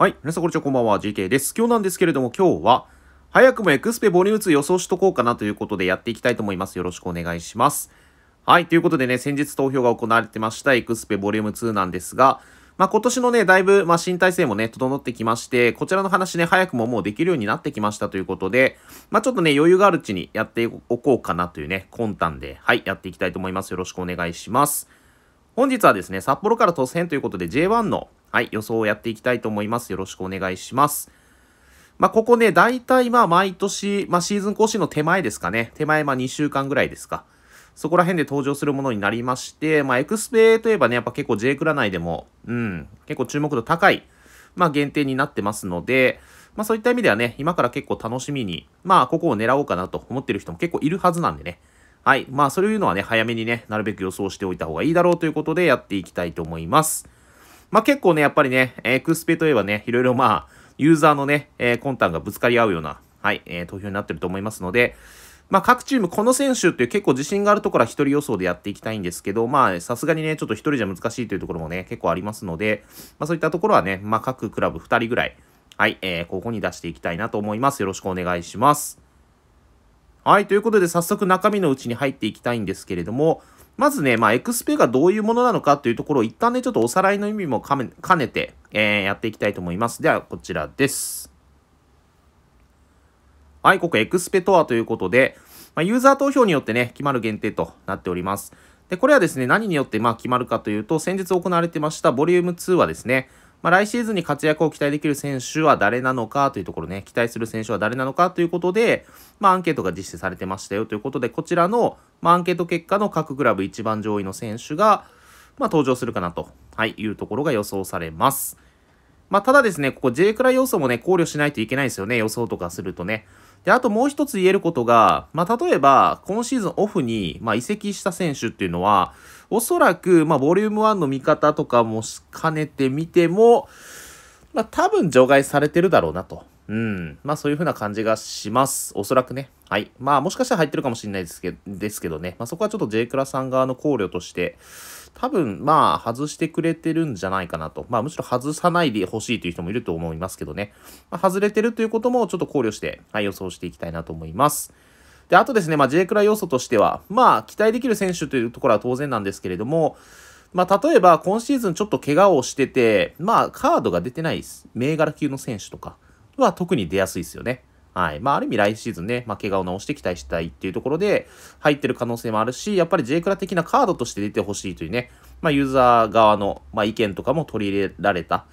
はい。皆さん、こんにちは。こんばんは。GK です。今日なんですけれども、今日は、早くもエクスペボリューム2予想しとこうかなということでやっていきたいと思います。よろしくお願いします。はい。ということでね、先日投票が行われてましたエクスペボリューム2なんですが、まあ、今年のね、だいぶ、まあ、新体制もね、整ってきまして、こちらの話ね、早くももうできるようになってきましたということで、まあ、ちょっとね、余裕があるうちにやっておこうかなというね、魂胆で、はい、やっていきたいと思います。よろしくお願いします。本日はですね、札幌から突然ということで J1 のはい、予想をやっていきたいと思います。よろしくお願いします。まあ、ここね、大体まあ毎年、まあ、シーズン更新の手前ですかね。手前まあ2週間ぐらいですか。そこら辺で登場するものになりまして、まあ、エクスペといえばね、やっぱ結構 J クラ内でも、うん、結構注目度高い、まあ、限定になってますので、まあ、そういった意味ではね、今から結構楽しみに、まあ、ここを狙おうかなと思ってる人も結構いるはずなんでね。はい。まあ、そういうのはね、早めにね、なるべく予想しておいた方がいいだろうということでやっていきたいと思います。まあ、結構ね、やっぱりね、えクスペといえばね、いろいろまあ、ユーザーのね、えー、魂胆がぶつかり合うような、はい、えー、投票になってると思いますので、まあ、各チームこの選手っていう結構自信があるところは1人予想でやっていきたいんですけど、まあ、さすがにね、ちょっと1人じゃ難しいというところもね、結構ありますので、まあ、そういったところはね、まあ、各クラブ2人ぐらい、はい、えー、ここに出していきたいなと思います。よろしくお願いします。はい、ということで早速中身のうちに入っていきたいんですけれども、まずね、まあ、エクスペがどういうものなのかというところを一旦ね、ちょっとおさらいの意味も兼ねて、えー、やっていきたいと思います。では、こちらです。はい、ここエクスペとはということで、まあ、ユーザー投票によってね、決まる限定となっております。で、これはですね、何によってまあ決まるかというと、先日行われてましたボリューム2はですね、まあ、来シーズンに活躍を期待できる選手は誰なのかというところね、期待する選手は誰なのかということで、まあ、アンケートが実施されてましたよということで、こちらの、まあ、アンケート結果の各クラブ一番上位の選手が、まあ、登場するかなと、はい、いうところが予想されます。まあ、ただですね、ここ J クラ要素もね、考慮しないといけないですよね、予想とかするとね。で、あともう一つ言えることが、まあ、例えば、今シーズンオフに、まあ、移籍した選手っていうのは、おそらく、まあ、ボリューム1の見方とかも兼ねてみても、まあ、多分除外されてるだろうなと。うん。まあ、そういう風な感じがします。おそらくね。はい。まあ、もしかしたら入ってるかもしれないですけですけどね。まあ、そこはちょっと J クラさん側の考慮として、多分、まあ、外してくれてるんじゃないかなと。まあ、むしろ外さないでほしいという人もいると思いますけどね。まあ、外れてるということもちょっと考慮して、はい、予想していきたいなと思います。で、あとですね、まあ、J クラ要素としては、まあ、期待できる選手というところは当然なんですけれども、まあ、例えば、今シーズンちょっと怪我をしてて、まあ、カードが出てない銘柄級の選手とかは特に出やすいですよね。はい。まあ、ある意味来シーズンね、まあ、怪我を治して期待したいっていうところで入ってる可能性もあるし、やっぱり J クラ的なカードとして出てほしいというね、まあ、ユーザー側の、まあ、意見とかも取り入れられた、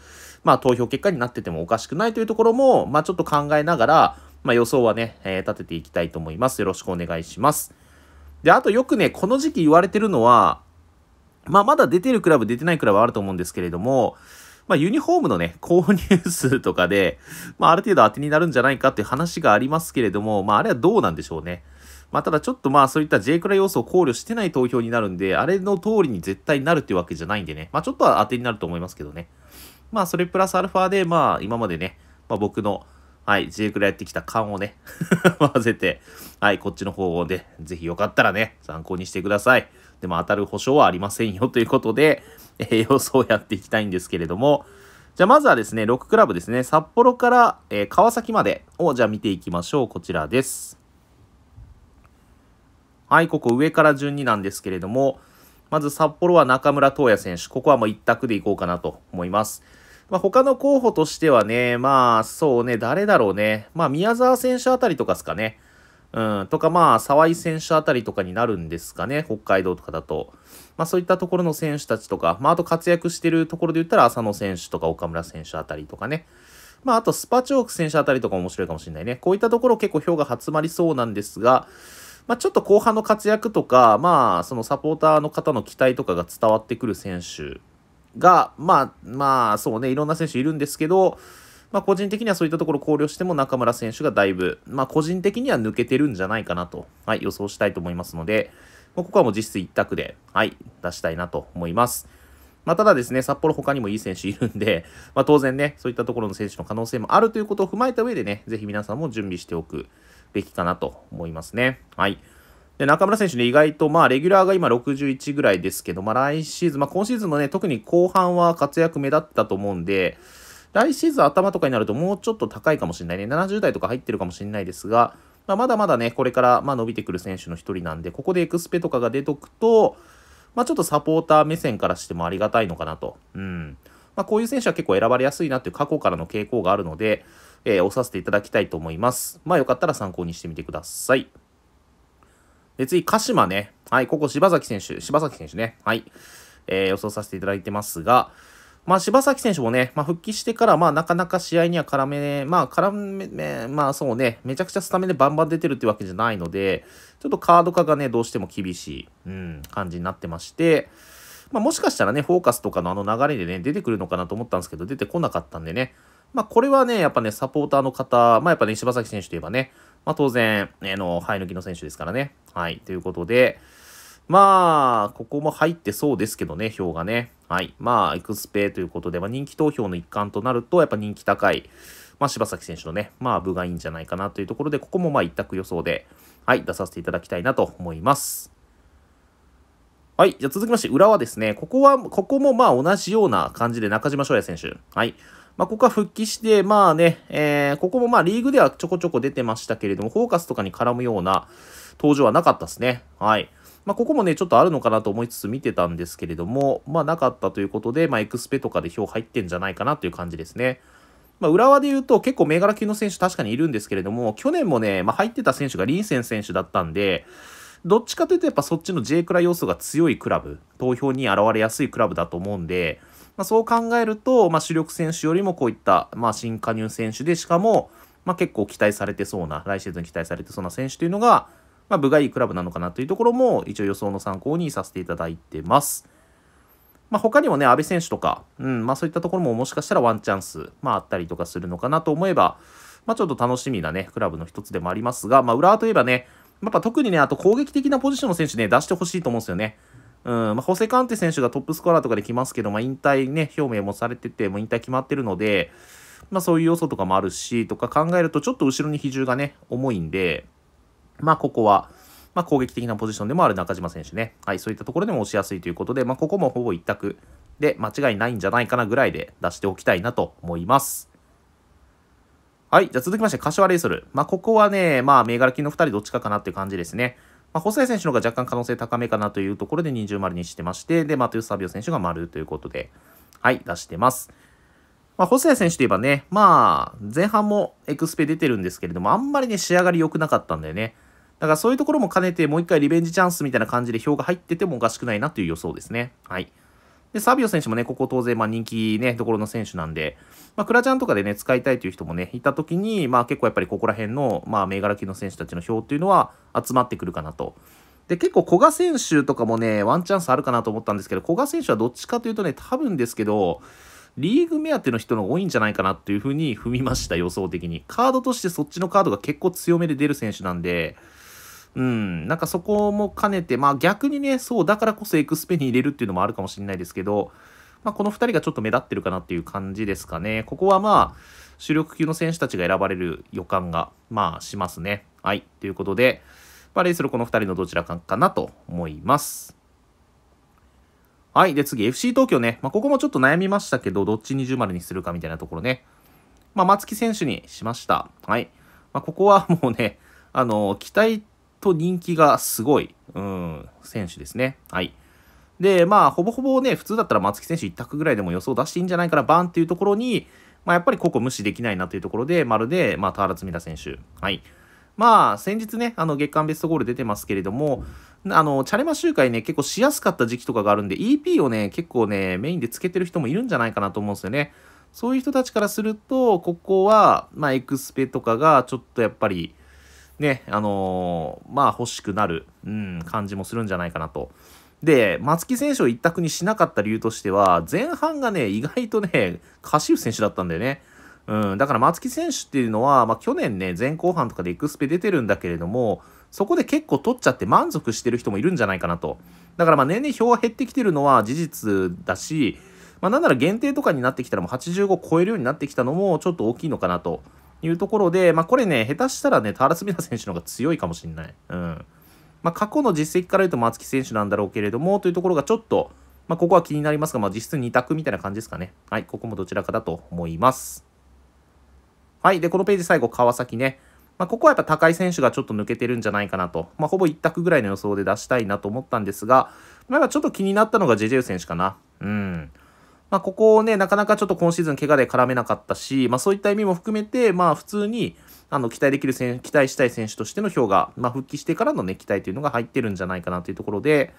まあ、投票結果になっててもおかしくないというところも、まあ、ちょっと考えながら、まあ、予想はね、えー、立てていきたいと思います。よろしくお願いします。で、あとよくね、この時期言われてるのは、まあ、まだ出てるクラブ、出てないクラブはあると思うんですけれども、まあ、ユニフォームのね、購入数とかで、まあ、ある程度当てになるんじゃないかっていう話がありますけれども、まあ、あれはどうなんでしょうね。まあ、ただちょっとまあ、そういった J クラ要素を考慮してない投票になるんで、あれの通りに絶対になるっていうわけじゃないんでね、まあ、ちょっとは当てになると思いますけどね。まあ、それプラスアルファで、まあ、今までね、まあ、僕の、はい、j クラやってきた感をね 混ぜて、はい、こっちの方で、ぜひよかったらね、参考にしてください。でも当たる保証はありませんよ ということで、えー、予想をやっていきたいんですけれども、じゃあまずはですね、6クラブですね、札幌から、えー、川崎までを、じゃあ見ていきましょう。こちらです。はい、ここ上から順になんですけれども、まず札幌は中村東也選手、ここはもう一択でいこうかなと思います。まあ、他の候補としてはね、まあ、そうね、誰だろうね。まあ、宮沢選手あたりとかですかね。うん、とか、まあ、沢井選手あたりとかになるんですかね、北海道とかだと。まあ、そういったところの選手たちとか、まあ、あと活躍してるところで言ったら、浅野選手とか岡村選手あたりとかね。まあ、あと、スパチョーク選手あたりとか面白いかもしれないね。こういったところ結構票が集まりそうなんですが、まあ、ちょっと後半の活躍とか、まあ、そのサポーターの方の期待とかが伝わってくる選手が、まあ、まあ、そうね、いろんな選手いるんですけど、まあ、個人的にはそういったところ考慮しても中村選手がだいぶ、まあ、個人的には抜けてるんじゃないかなと、はい、予想したいと思いますので、ここはもう実質一択で、はい、出したいなと思います。まあ、ただですね、札幌他にもいい選手いるんで、まあ、当然ね、そういったところの選手の可能性もあるということを踏まえた上でね、ぜひ皆さんも準備しておくべきかなと思いますね。はい。で中村選手ね、意外と、まあ、レギュラーが今61ぐらいですけど、まあ、来シーズン、まあ、今シーズンのね、特に後半は活躍目立ったと思うんで、来シーズン頭とかになるともうちょっと高いかもしれないね。70代とか入ってるかもしれないですが、まあ、まだまだね、これから、まあ、伸びてくる選手の一人なんで、ここでエクスペとかが出とくと、まあ、ちょっとサポーター目線からしてもありがたいのかなと。うん。まあ、こういう選手は結構選ばれやすいなっていう過去からの傾向があるので、えー、押させていただきたいと思います。まあ、よかったら参考にしてみてください。で、次、鹿島ね。はい、ここ柴崎選手、柴崎選手ね。はい。えー、予想させていただいてますが、まあ、柴崎選手もね、まあ、復帰してから、まあ、なかなか試合には絡め、まあ、絡め、まあ、そうね、めちゃくちゃスタメンでバンバン出てるってわけじゃないので、ちょっとカード化がね、どうしても厳しい、うん、感じになってまして、まあ、もしかしたらね、フォーカスとかのあの流れでね、出てくるのかなと思ったんですけど、出てこなかったんでね、まあ、これはね、やっぱね、サポーターの方、まあ、やっぱね、柴崎選手といえばね、まあ、当然、えの、生え抜きの選手ですからね。はい、ということで、まあ、ここも入ってそうですけどね、票がね。はい。まあ、エクスペということで、まあ、人気投票の一環となると、やっぱ人気高い、まあ、柴崎選手のね、まあ、部がいいんじゃないかなというところで、ここもまあ、一択予想で、はい、出させていただきたいなと思います。はい。じゃ続きまして、裏はですね。ここは、ここもまあ同じような感じで中島翔也選手。はい。まあ、ここは復帰して、まあね、えー、ここもまあリーグではちょこちょこ出てましたけれども、フォーカスとかに絡むような登場はなかったですね。はい。まあ、ここもね、ちょっとあるのかなと思いつつ見てたんですけれども、まあ、なかったということで、まあ、エクスペとかで票入ってんじゃないかなという感じですね。まあ、浦和で言うと結構銘柄級の選手確かにいるんですけれども、去年もね、まあ、入ってた選手がリンセン選手だったんで、どっちかというとやっぱそっちの J クラ要素が強いクラブ、投票に現れやすいクラブだと思うんで、まあ、そう考えると、まあ、主力選手よりもこういった、まあ、新加入選手で、しかも、まあ、結構期待されてそうな、来シーズン期待されてそうな選手というのが、まあ、部がいいクラブなのかなというところも、一応予想の参考にさせていただいてます。まあ、他にもね、阿部選手とか、うん、まあ、そういったところももしかしたらワンチャンス、まあ、あったりとかするのかなと思えば、まあ、ちょっと楽しみなね、クラブの一つでもありますが、まあ、浦和といえばね、やっぱ特にね、あと攻撃的なポジションの選手ね、出してほしいと思うんですよね。うんまあ、ホセカンテ選手がトップスコアラーとかで来ますけど、まあ、引退ね、表明もされてて、もう引退決まってるので、まあ、そういう要素とかもあるし、とか考えると、ちょっと後ろに比重がね、重いんで、まあ、ここは、まあ、攻撃的なポジションでもある中島選手ね。はい、そういったところでも押しやすいということで、まあ、ここもほぼ一択で間違いないんじゃないかなぐらいで出しておきたいなと思います。はい、じゃあ続きまして、柏レイソル。まあ、ここはね、まあ、銘柄金の2人どっちかかなっていう感じですね。まあ、細谷選手の方が若干可能性高めかなというところで20丸にしてまして、で、マトゥス・サビオ選手が丸ということで、はい、出してます。まあ、細谷選手といえばね、まあ、前半もエクスペ出てるんですけれども、あんまりね、仕上がり良くなかったんだよね。だからそういうところも兼ねて、もう一回リベンジチャンスみたいな感じで票が入っててもおかしくないなという予想ですね。はい。で、サビオ選手もね、ここ当然、まあ人気ね、ところの選手なんで、まあクラちゃんとかでね、使いたいという人もね、いた時に、まあ結構やっぱりここら辺の、まあ銘柄級の選手たちの票っていうのは集まってくるかなと。で、結構古賀選手とかもね、ワンチャンスあるかなと思ったんですけど、古賀選手はどっちかというとね、多分ですけど、リーグ目当ての人の多いんじゃないかなっていうふうに踏みました、予想的に。カードとしてそっちのカードが結構強めで出る選手なんで、うん、なんかそこも兼ねて、まあ逆にね、そう、だからこそエクスペに入れるっていうのもあるかもしれないですけど、まあこの2人がちょっと目立ってるかなっていう感じですかね。ここはまあ、主力級の選手たちが選ばれる予感が、まあしますね。はい、ということで、まあ、レイするこの2人のどちらかかなと思います。はい。で、次、FC 東京ね。まあ、ここもちょっと悩みましたけど、どっち20丸にするかみたいなところね。まあ、松木選手にしました。はい。まあ、ここはもうね、あの、期待と人気がすごい、うん、選手ですね。はい。で、まあ、ほぼほぼね、普通だったら松木選手1択ぐらいでも予想出していいんじゃないかな、バンっていうところに、まあ、やっぱりここ無視できないなというところで、まるで、まあ、田原積田選手。はい。まあ、先日ね、あの、月間ベストゴール出てますけれども、あの、チャレマ集会ね、結構しやすかった時期とかがあるんで、EP をね、結構ね、メインでつけてる人もいるんじゃないかなと思うんですよね。そういう人たちからすると、ここは、まあ、エクスペとかが、ちょっとやっぱり、ね、あのー、まあ欲しくなる、うん、感じもするんじゃないかなと。で、松木選手を一択にしなかった理由としては、前半がね、意外とね、カシウ選手だったんだよね。うん、だから松木選手っていうのは、まあ、去年ね、前後半とかでエクスペ出てるんだけれども、そこで結構取っちゃって満足してる人もいるんじゃないかなと。だからまあ年々票は減ってきてるのは事実だし、まあ、なんなら限定とかになってきたらもう85超えるようになってきたのもちょっと大きいのかなと。いうところで、まあ、これね、下手したらね、タ原ラスミ選手の方が強いかもしれない。うん。まあ、過去の実績から言うと松木選手なんだろうけれども、というところがちょっと、まあ、ここは気になりますが、まあ、実質2択みたいな感じですかね。はい、ここもどちらかだと思います。はい、で、このページ最後、川崎ね。まあ、ここはやっぱ高井選手がちょっと抜けてるんじゃないかなと、まあ、ほぼ1択ぐらいの予想で出したいなと思ったんですが、まあ、ちょっと気になったのがジェジェウ選手かな。うん。まあ、ここをね、なかなかちょっと今シーズン怪我で絡めなかったし、まあ、そういった意味も含めて、まあ、普通に、あの、期待できる選手、期待したい選手としての票が、まあ、復帰してからのね、期待というのが入ってるんじゃないかなというところで、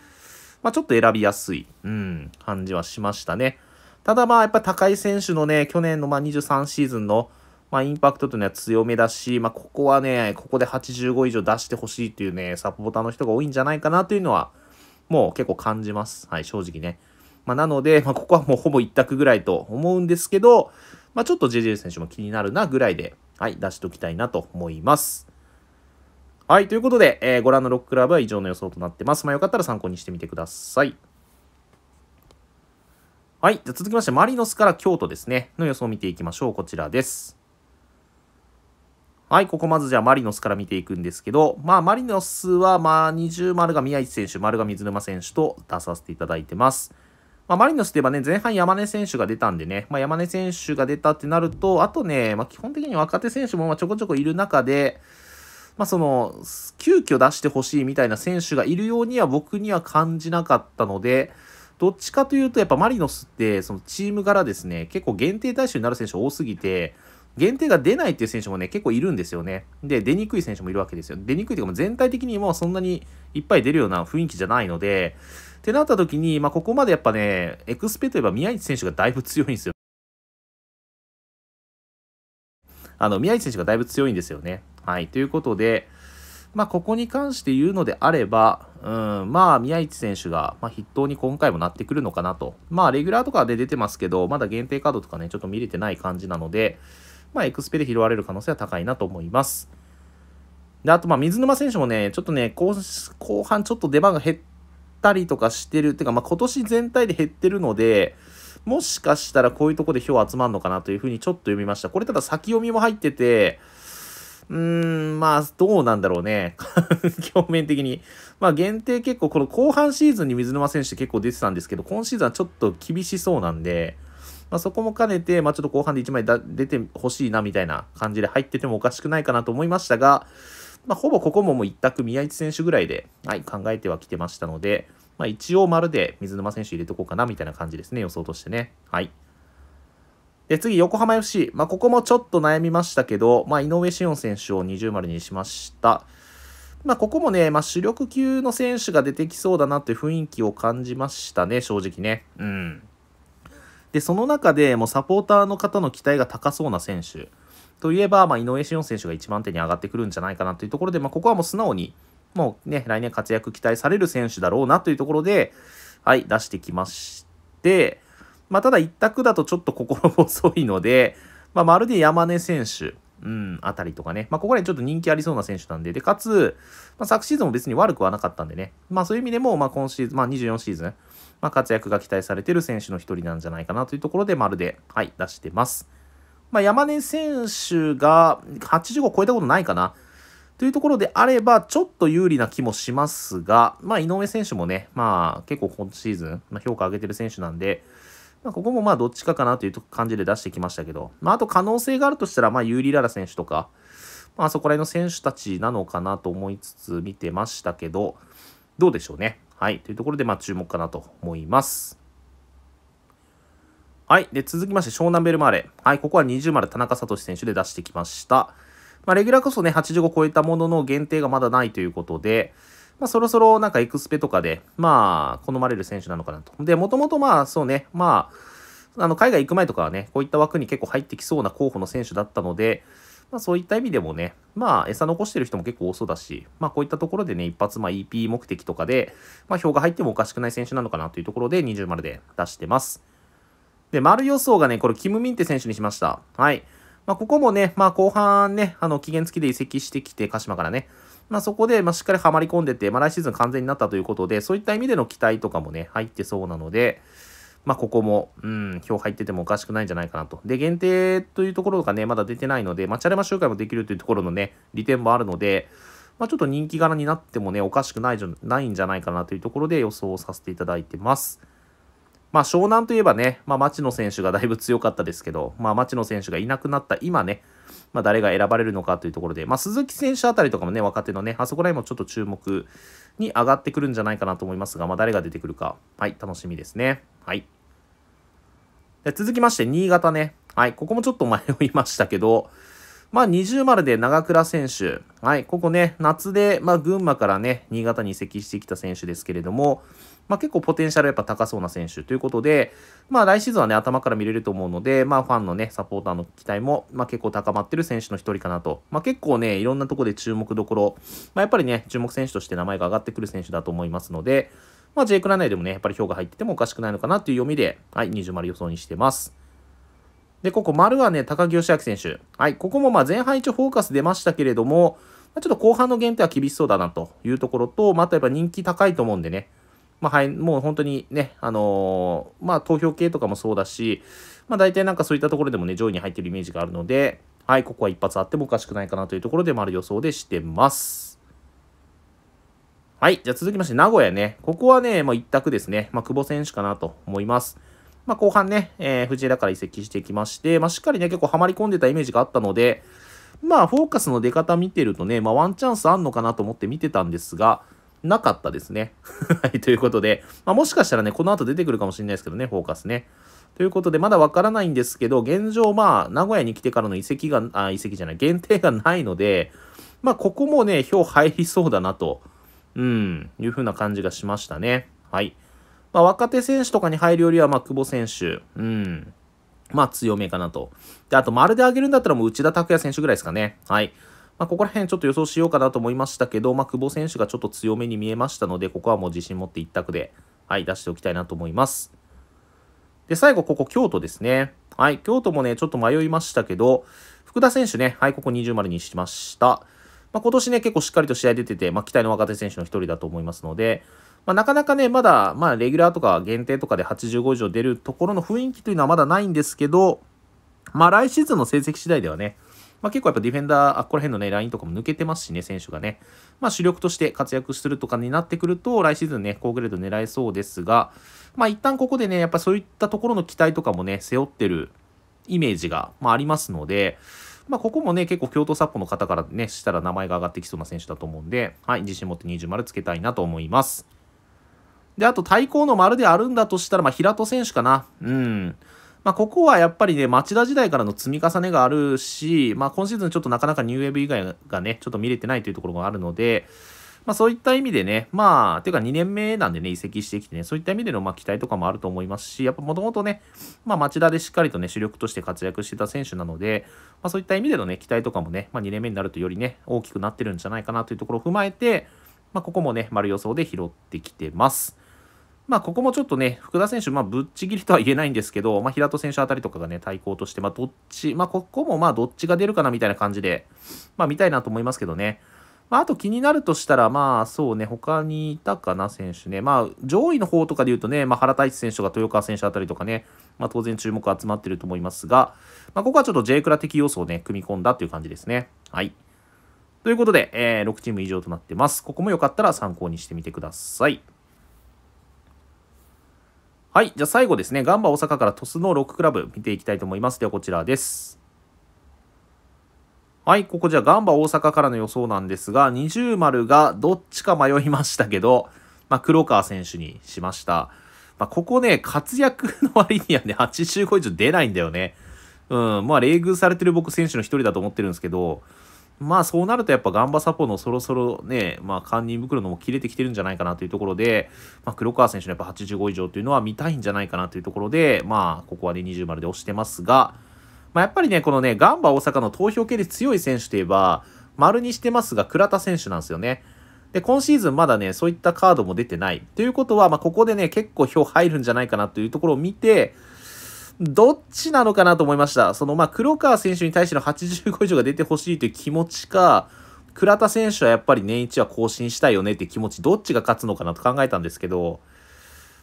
まあ、ちょっと選びやすい、うん、感じはしましたね。ただまあ、やっぱ高い選手のね、去年のまあ23シーズンの、まあ、インパクトというのは強めだし、まあ、ここはね、ここで85以上出してほしいというね、サポーターの人が多いんじゃないかなというのは、もう結構感じます。はい、正直ね。まあ、なので、まあ、ここはもうほぼ一択ぐらいと思うんですけど、まあ、ちょっと JJ 選手も気になるなぐらいで、はい、出しておきたいなと思います。はい、ということで、えー、ご覧のロッククラブは以上の予想となってます。まあ、よかったら参考にしてみてください。はい、じゃ続きまして、マリノスから京都ですね、の予想を見ていきましょう。こちらです。はい、ここまずじゃあマリノスから見ていくんですけど、まあマリノスはまあ20丸が宮市選手、丸が水沼選手と出させていただいてます。まあ、マリノスといえばね、前半山根選手が出たんでね、まあ、山根選手が出たってなると、あとね、まあ、基本的に若手選手もまちょこちょこいる中で、まあ、その、急遽出してほしいみたいな選手がいるようには僕には感じなかったので、どっちかというと、やっぱマリノスって、そのチーム柄ですね、結構限定対象になる選手多すぎて、限定が出ないっていう選手もね、結構いるんですよね。で、出にくい選手もいるわけですよ。出にくいというか、全体的にもうそんなにいっぱい出るような雰囲気じゃないので、ってなった時に、まあ、ここまでやっぱね、エクスペといえば宮市選手がだいぶ強いんですよ。あの、宮市選手がだいぶ強いんですよね。はい。ということで、まあ、ここに関して言うのであれば、うん、まあ、宮市選手が、まあ、筆頭に今回もなってくるのかなと。まあ、レギュラーとかで出てますけど、まだ限定カードとかね、ちょっと見れてない感じなので、まあ、エクスペで拾われる可能性は高いなと思います。で、あと、まあ、水沼選手もね、ちょっとね、後半ちょっと出番が減って、たりとかしてる、っていうか、まあ、今年全体で減ってるので、もしかしたらこういうとこで票集まるのかなというふうにちょっと読みました。これただ先読みも入ってて、うーん、まあ、どうなんだろうね。表面的に。まあ、限定結構、この後半シーズンに水沼選手結構出てたんですけど、今シーズンはちょっと厳しそうなんで、まあ、そこも兼ねて、まあ、ちょっと後半で1枚出てほしいなみたいな感じで入っててもおかしくないかなと思いましたが、まあ、ほぼここももう一択宮市選手ぐらいで、はい、考えてはきてましたので、まあ、一応丸で水沼選手入れとこうかなみたいな感じですね、予想としてね。はい。で、次、横浜 FC。まあ、ここもちょっと悩みましたけど、まあ、井上志音選手を20丸にしました。まあ、ここもね、まあ、主力級の選手が出てきそうだなって雰囲気を感じましたね、正直ね。うん。で、その中でもうサポーターの方の期待が高そうな選手といえば、まあ、井上志音選手が1番手に上がってくるんじゃないかなというところで、まあ、ここはもう素直にもうね、来年活躍期待される選手だろうなというところで、はい、出してきまして、まあ、ただ一択だとちょっと心細いので、まあ、まるで山根選手、うん、あたりとかね。まあ、ここら辺ちょっと人気ありそうな選手なんで、で、かつ、まあ、昨シーズンも別に悪くはなかったんでね。まあ、そういう意味でも、まあ、今シーズン、まあ、24シーズン、まあ、活躍が期待されてる選手の一人なんじゃないかなというところで、まるで、はい、出してます。まあ、山根選手が85超えたことないかな。というところであれば、ちょっと有利な気もしますが、まあ、井上選手もね、まあ、結構今シーズン、まあ、評価上げてる選手なんで、まあ、ここもまあ、どっちかかなという感じで出してきましたけど、まあ、あと可能性があるとしたら、まあ、ユーリ・ララ選手とか、まあ、そこら辺の選手たちなのかなと思いつつ見てましたけど、どうでしょうね。はい。というところで、まあ、注目かなと思います。はい。で、続きまして、湘南ベルマーレ。はい。ここは20丸田中聡選手で出してきました。まあ、レギュラーこそね、85超えたものの限定がまだないということで、まあ、そろそろなんかエクスペとかで、まあ、好まれる選手なのかなと。で、もともとまあ、そうね、まあ、あの、海外行く前とかはね、こういった枠に結構入ってきそうな候補の選手だったので、まあ、そういった意味でもね、まあ、餌残してる人も結構多そうだし、まあ、こういったところでね、一発、まあ、EP 目的とかで、まあ、票が入ってもおかしくない選手なのかなというところで、20丸で出してます。で、丸予想がね、これ、キム・ミンテ選手にしました。はい。まあ、ここもね、まあ、後半ね、あの、期限付きで移籍してきて、鹿島からね。まあ、そこで、まあ、しっかりはまり込んでて、まあ、来シーズン完全になったということで、そういった意味での期待とかもね、入ってそうなので、まあ、ここも、うん、票入っててもおかしくないんじゃないかなと。で、限定というところがね、まだ出てないので、まあ、チャレマ集会もできるというところのね、利点もあるので、まあ、ちょっと人気柄になってもね、おかしくないじゃないんじゃないかなというところで予想させていただいてます。まあ、湘南といえばね、まあ、町野選手がだいぶ強かったですけど、まあ、町野選手がいなくなった今ね、まあ、誰が選ばれるのかというところで、まあ、鈴木選手あたりとかもね、若手のね、あそこら辺もちょっと注目に上がってくるんじゃないかなと思いますが、まあ、誰が出てくるか、はい、楽しみですね。はい。で続きまして、新潟ね。はい、ここもちょっと迷いましたけど、まあ、二重丸で長倉選手。はい、ここね、夏で、まあ、群馬からね、新潟に移籍してきた選手ですけれども、まあ、結構ポテンシャルやっぱ高そうな選手ということで、まあ、来シーズンはね、頭から見れると思うので、まあ、ファンのね、サポーターの期待も、まあ、結構高まってる選手の一人かなと。まあ、結構ね、いろんなとこで注目どころ、まあ、やっぱりね、注目選手として名前が上がってくる選手だと思いますので、まあ、J クラ内でもね、やっぱり票が入っててもおかしくないのかなという読みで、はい、20丸予想にしてます。で、ここ、丸はね、高木義明選手。はい、ここもまあ前半一応フォーカス出ましたけれども、ちょっと後半の限定は厳しそうだなというところと、また、やっぱ人気高いと思うんでね、まあ、はい、もう本当にね、あのー、まあ、投票系とかもそうだし、まあ、大体なんかそういったところでもね、上位に入ってるイメージがあるので、はい、ここは一発あってもおかしくないかなというところで、ある予想でしてます。はい、じゃあ続きまして、名古屋ね。ここはね、まう一択ですね。まあ、久保選手かなと思います。まあ、後半ね、えー、藤枝から移籍してきまして、まあ、しっかりね、結構はまり込んでたイメージがあったので、まあ、フォーカスの出方見てるとね、まあ、ワンチャンスあんのかなと思って見てたんですが、なかったですね。はい、ということで、まあ、もしかしたらね、この後出てくるかもしれないですけどね、フォーカスね。ということで、まだわからないんですけど、現状、まあ、名古屋に来てからの移籍が、あ、移籍じゃない、限定がないので、まあ、ここもね、票入りそうだなと、うん、いうふうな感じがしましたね。はい。まあ、若手選手とかに入るよりは、まあ、久保選手、うん、まあ、強めかなと。で、あと、丸で上げるんだったら、もう内田拓也選手ぐらいですかね。はい。まあ、ここら辺ちょっと予想しようかなと思いましたけど、まあ、久保選手がちょっと強めに見えましたので、ここはもう自信持って一択で、はい、出しておきたいなと思います。で、最後、ここ、京都ですね。はい、京都もね、ちょっと迷いましたけど、福田選手ね、はい、ここ20丸にしました。まあ、今年ね、結構しっかりと試合出てて、まあ、期待の若手選手の一人だと思いますので、まあ、なかなかね、まだ、まあ、レギュラーとか限定とかで85以上出るところの雰囲気というのはまだないんですけど、まあ、来シーズンの成績次第ではね、まあ、結構やっぱディフェンダー、あっこら辺のね、ラインとかも抜けてますしね、選手がね、まあ、主力として活躍するとかになってくると、来シーズンね、高グレード狙えそうですが、まあ、一旦ここでね、やっぱそういったところの期待とかもね、背負ってるイメージが、まあ、ありますので、まあ、ここもね、結構、京都札幌の方からね、したら名前が上がってきそうな選手だと思うんで、はい、自信持って20丸つけたいなと思います。で、あと対抗の丸であるんだとしたら、まあ、平戸選手かな。うん。まあ、ここはやっぱりね、町田時代からの積み重ねがあるし、まあ、今シーズンちょっとなかなかニューウェーブ以外がね、ちょっと見れてないというところがあるので、まあ、そういった意味でね、まあ、ていうか2年目なんでね、移籍してきてね、そういった意味でのま期待とかもあると思いますし、やっぱもともとね、まあ、町田でしっかりとね、主力として活躍してた選手なので、まあ、そういった意味でのね、期待とかもね、まあ、2年目になるとよりね、大きくなってるんじゃないかなというところを踏まえて、まあ、ここもね、丸予想で拾ってきてます。まあ、ここもちょっとね、福田選手、まあ、ぶっちぎりとは言えないんですけど、まあ、平戸選手あたりとかがね、対抗として、まあ、どっち、まあ、ここもまあ、どっちが出るかなみたいな感じで、まあ、見たいなと思いますけどね。まあ、あと気になるとしたら、まあ、そうね、他にいたかな、選手ね。まあ、上位の方とかで言うとね、まあ、原太一選手とか豊川選手あたりとかね、まあ、当然注目集まってると思いますが、まあ、ここはちょっと J クラ的要素をね、組み込んだっていう感じですね。はい。ということで、えー、6チーム以上となってます。ここもよかったら参考にしてみてください。はい、じゃあ最後ですね、ガンバ大阪から鳥栖の6クラブ見ていきたいと思います。ではこちらです。はい、ここじゃあガンバ大阪からの予想なんですが、20丸がどっちか迷いましたけど、まあ、黒川選手にしました。まあ、ここね、活躍の割にはね、85以上出ないんだよね。うん、まあ、冷遇されてる僕選手の一人だと思ってるんですけど、まあそうなるとやっぱガンバサポのそろそろね、まあ管理袋のも切れてきてるんじゃないかなというところで、まあ黒川選手のやっぱ85以上というのは見たいんじゃないかなというところで、まあここはね20丸で押してますが、まあやっぱりね、このね、ガンバ大阪の投票系で強い選手といえば、丸にしてますが倉田選手なんですよね。で、今シーズンまだね、そういったカードも出てない。ということは、まあ、ここでね、結構票入るんじゃないかなというところを見て、どっちなのかなと思いました。その、まあ、黒川選手に対しての85以上が出てほしいという気持ちか、倉田選手はやっぱり年一は更新したいよねって気持ち、どっちが勝つのかなと考えたんですけど、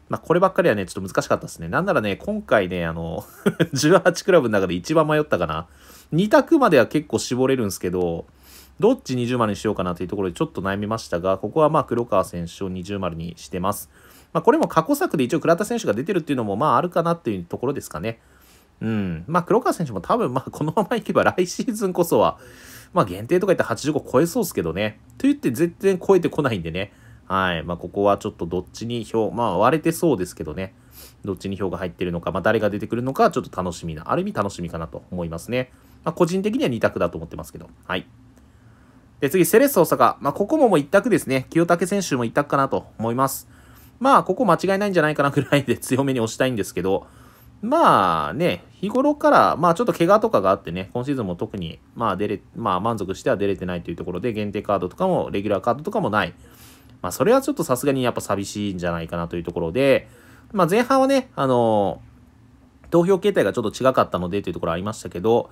まあ、こればっかりはね、ちょっと難しかったですね。なんならね、今回ね、あの18 クラブの中で一番迷ったかな。2択までは結構絞れるんですけど、どっち20丸にしようかなというところでちょっと悩みましたが、ここはまあ黒川選手を20丸にしてます。まあ、これも過去作で一応倉田選手が出てるっていうのもまああるかなっていうところですかね。うん。まあ、黒川選手も多分まあこのままいけば来シーズンこそは、まあ、限定とか言って85超えそうですけどね。と言って全然超えてこないんでね。はい。まあ、ここはちょっとどっちに票、まあ、割れてそうですけどね。どっちに票が入ってるのか、まあ、誰が出てくるのか、ちょっと楽しみな、ある意味楽しみかなと思いますね。まあ、個人的には2択だと思ってますけど。はい。で、次、セレッソ大阪。まあ、ここももう1択ですね。清武選手も1択かなと思います。まあ、ここ間違いないんじゃないかなぐらいで強めに押したいんですけど、まあね、日頃から、まあちょっと怪我とかがあってね、今シーズンも特に、まあ出れ、まあ満足しては出れてないというところで、限定カードとかも、レギュラーカードとかもない。まあそれはちょっとさすがにやっぱ寂しいんじゃないかなというところで、まあ前半はね、あのー、投票形態がちょっと違かったのでというところありましたけど、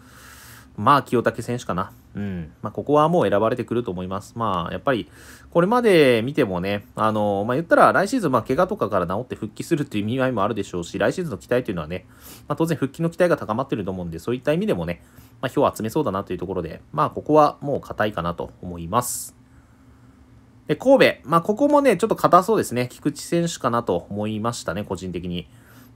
まあ、清武選手かな。うん。まあ、ここはもう選ばれてくると思います。まあ、やっぱり、これまで見てもね、あの、まあ、言ったら来シーズン、まあ、怪我とかから治って復帰するっていう意味合いもあるでしょうし、来シーズンの期待というのはね、まあ、当然復帰の期待が高まってると思うんで、そういった意味でもね、まあ、票を集めそうだなというところで、まあ、ここはもう硬いかなと思います。で、神戸。まあ、ここもね、ちょっと硬そうですね。菊池選手かなと思いましたね、個人的に。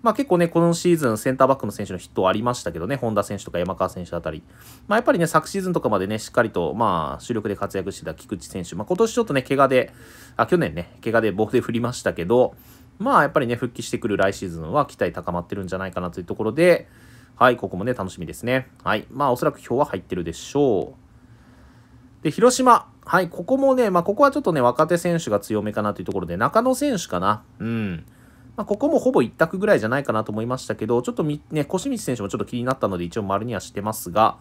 まあ、結構ね、このシーズンセンターバックの選手のヒットありましたけどね、本田選手とか山川選手あたり。まあ、やっぱりね、昨シーズンとかまでね、しっかりと、まあ、主力で活躍してた菊池選手。まあ、今年ちょっとね、怪我で、あ、去年ね、怪我で僕で振りましたけど、まあ、やっぱりね、復帰してくる来シーズンは期待高まってるんじゃないかなというところで、はい、ここもね、楽しみですね。はい。まあ、おそらく票は入ってるでしょう。で、広島。はい、ここもね、まあ、ここはちょっとね、若手選手が強めかなというところで、中野選手かな。うん。まあ、ここもほぼ一択ぐらいじゃないかなと思いましたけど、ちょっとね、越道選手もちょっと気になったので一応丸にはしてますが、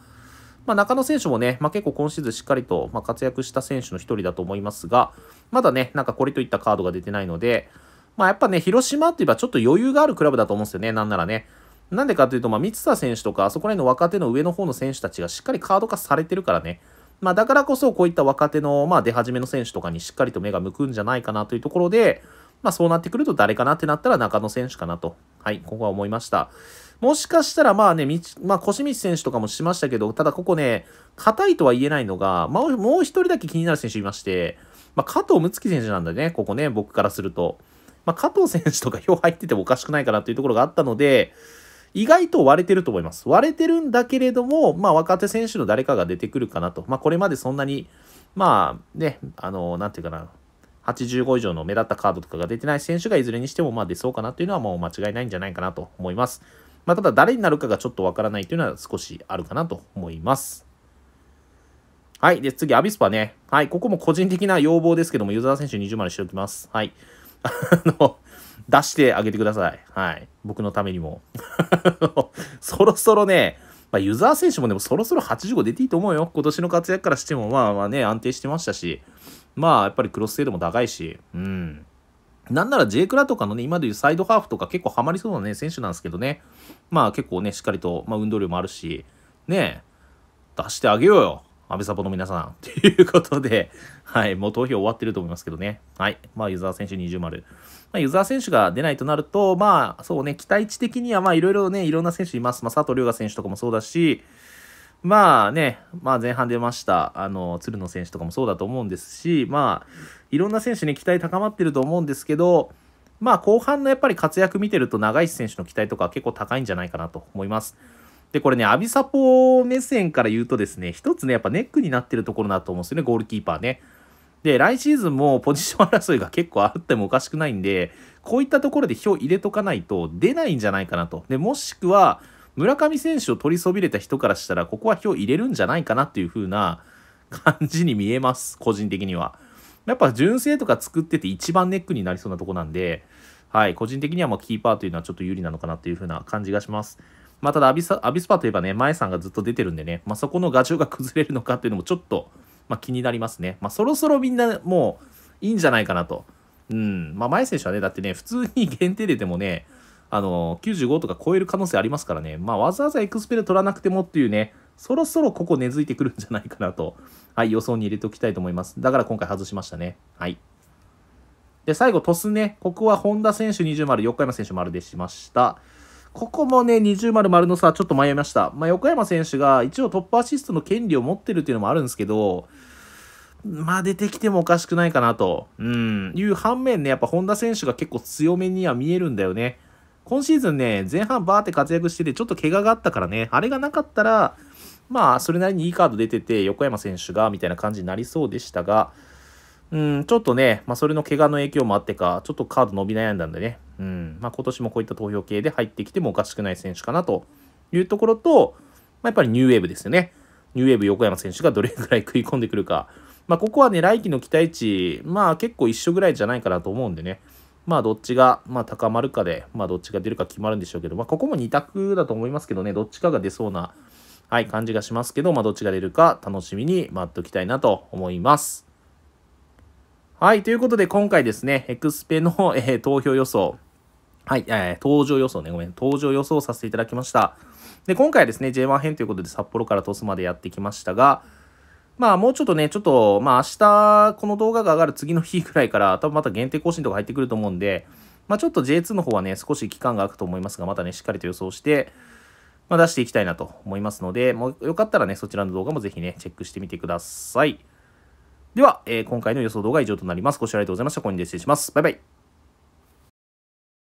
まあ、中野選手もね、まあ、結構今シーズンしっかりと、ま活躍した選手の一人だと思いますが、まだね、なんかこれといったカードが出てないので、まあ、やっぱね、広島って言えばちょっと余裕があるクラブだと思うんですよね、なんならね。なんでかというと、まあ、三田選手とか、あそこら辺の若手の上の方の選手たちがしっかりカード化されてるからね。まあ、だからこそ、こういった若手の、まあ、出始めの選手とかにしっかりと目が向くんじゃないかなというところで、まあ、そうなってくると誰かなってなったら中野選手かなと、はい、ここは思いました。もしかしたら、まあね、まあ、小清水選手とかもしましたけど、ただここね、硬いとは言えないのが、まあ、もう一人だけ気になる選手いまして、まあ、加藤睦月選手なんだね、ここね、僕からすると。まあ、加藤選手とか票入っててもおかしくないかなというところがあったので、意外と割れてると思います。割れてるんだけれども、まあ、若手選手の誰かが出てくるかなと。まあ、これまでそんなに、まあ、ね、あの、なんていうかな、85以上の目立ったカードとかが出てない選手がいずれにしてもまあ出そうかなというのはもう間違いないんじゃないかなと思います。まあ、ただ誰になるかがちょっとわからないというのは少しあるかなと思います。はい。で、次、アビスパね。はい。ここも個人的な要望ですけども、ユーザー選手20までしておきます。はい。あの、出してあげてください。はい。僕のためにも。そろそろね、まあ、ユーザー選手もでもそろそろ85出ていいと思うよ。今年の活躍からしても、まあまあね、安定してましたし。まあやっぱりクロス精度も高いし、うん。なんなら J クラとかのね、今でいうサイドハーフとか結構ハマりそうなね、選手なんですけどね。まあ結構ね、しっかりと、まあ運動量もあるし、ねえ、出してあげようよ。安倍サポの皆さん。と いうことで、はい、もう投票終わってると思いますけどね。はい、まあ湯沢選手20丸。まあ、湯沢選手が出ないとなると、まあそうね、期待値的にはまあいろいろね、いろんな選手います。まあ佐藤龍河選手とかもそうだし、まあね、まあ、前半出ましたあの鶴野選手とかもそうだと思うんですし、まあ、いろんな選手に期待高まってると思うんですけど、まあ、後半のやっぱり活躍見てると長石選手の期待とか結構高いんじゃないかなと思います。でこれね、アビサポ目線から言うとですね、一つね、やっぱネックになってるところだと思うんですよね、ゴールキーパーね。で、来シーズンもポジション争いが結構あってもおかしくないんで、こういったところで票入れとかないと出ないんじゃないかなと。で、もしくは、村上選手を取りそびれた人からしたら、ここは票入れるんじゃないかなっていう風な感じに見えます、個人的には。やっぱ純正とか作ってて一番ネックになりそうなとこなんで、はい、個人的にはまキーパーというのはちょっと有利なのかなという風な感じがします。まあ、ただアビス、アビスパといえばね、前さんがずっと出てるんでね、まあ、そこのガチョウが崩れるのかっていうのもちょっと、まあ、気になりますね。まそろそろみんなもういいんじゃないかなと。うん。まあ、前選手はね、だってね、普通に限定出てもね、あの、95とか超える可能性ありますからね。まあ、わざわざエクスペル取らなくてもっていうね、そろそろここ根付いてくるんじゃないかなと、はい、予想に入れておきたいと思います。だから今回外しましたね。はい。で、最後、トスね。ここは本田選手20丸、横山選手丸でしました。ここもね、20丸丸の差、ちょっと迷いました。まあ、横山選手が一応トップアシストの権利を持ってるっていうのもあるんですけど、まあ出てきてもおかしくないかなと、うん、いう反面ね、やっぱ本田選手が結構強めには見えるんだよね。今シーズンね、前半バーって活躍してて、ちょっと怪我があったからね、あれがなかったら、まあ、それなりにいいカード出てて、横山選手が、みたいな感じになりそうでしたが、うん、ちょっとね、まあ、それの怪我の影響もあってか、ちょっとカード伸び悩んだんでね、うん、まあ、今年もこういった投票系で入ってきてもおかしくない選手かなというところと、まあ、やっぱりニューウェーブですよね。ニューウェーブ横山選手がどれぐらい食い込んでくるか。まあ、ここはね、来季の期待値、まあ、結構一緒ぐらいじゃないかなと思うんでね。まあどっちが、まあ、高まるかで、まあどっちが出るか決まるんでしょうけど、まあここも2択だと思いますけどね、どっちかが出そうな、はい、感じがしますけど、まあどっちが出るか楽しみに待っておきたいなと思います。はい、ということで今回ですね、エクスペの、えー、投票予想、はい、えー、登場予想ね、ごめん、登場予想させていただきました。で、今回はですね、J1 編ということで札幌から鳥栖までやってきましたが、まあもうちょっとね、ちょっと、まあ明日、この動画が上がる次の日ぐらいから、多分また限定更新とか入ってくると思うんで、まあちょっと J2 の方はね、少し期間が空くと思いますが、またね、しっかりと予想して、まあ出していきたいなと思いますので、もうよかったらね、そちらの動画もぜひね、チェックしてみてください。では、えー、今回の予想動画は以上となります。ご視聴ありがとうございました。こインで失礼します。バイバイ。